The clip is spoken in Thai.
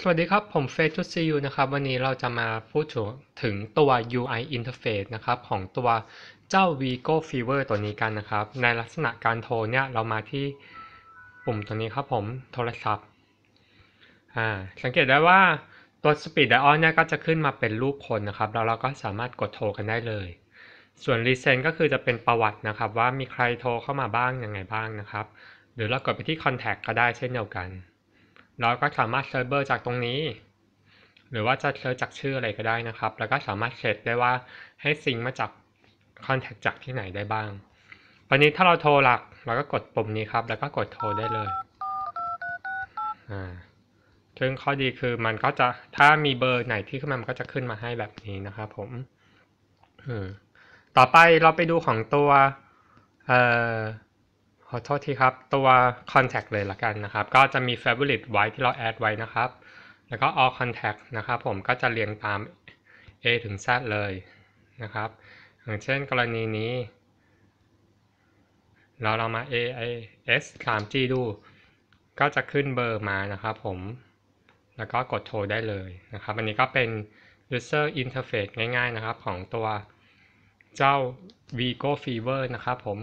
สวัสดีครับผมเฟซทูซีูนะครับ วันนี้เราจะมาพูดถึงตัว UI interface นะครับ ของตัวเจ้า Vigo Fever ตัวนี้กันนะครับ ในลักษณะการโทรเนี่ย เรามาที่ปุ่มตัวนี้ครับผมโทรศัพท์อ่าสังเกตได้ว่าตัว Speed Dial เนี่ยก็จะขึ้นมาเป็นรูปคนนะครับ แล้วเราก็สามารถกดโทรกันได้เลย ส่วน Recent ก็คือจะเป็นประวัตินะครับ ว่ามีใครโทรเข้ามาบ้างยังไงบ้างนะครับหรือเรากดไปที่ Contact ก็ได้เช่นเดียวกันเราก็สามารถเซิร์ชเบอร์จากตรงนี้ หรือว่าจะเซิร์ชจากชื่ออะไรก็ได้นะครับ แล้วก็สามารถเซตได้ว่าให้สิงมาจากคอนแทคจากที่ไหนได้บ้างวันนี้ถ้าเราโทรหลักเราก็กดปุ่มนี้ครับ แล้วก็กดโทรได้เลยอ่าซึ่งข้อดีคือมันก็จะถ้ามีเบอร์ไหนที่ขึ้นมา มันก็จะขึ้นมาให้แบบนี้นะครับผมอืมต่อไปเราไปดูของตัวเอ่อขอโทษทีครับ ตัว contact เลยละกันนะครับ ก็จะมี favorite ไว้ที่เราแอดไว้นะครับ แล้วก็ all contact นะครับผมก็จะเรียงตาม A ถึง Z เลยนะครับ อย่างเช่นกรณีนี้ เราเรามา A I S 3 G ดู ก็จะขึ้นเบอร์มานะครับผม แล้วก็กดโทรได้เลยนะครับอันนี้ก็เป็น user interface ง่ายๆนะครับ ของตัวเจ้า Vigo Fever นะครับผม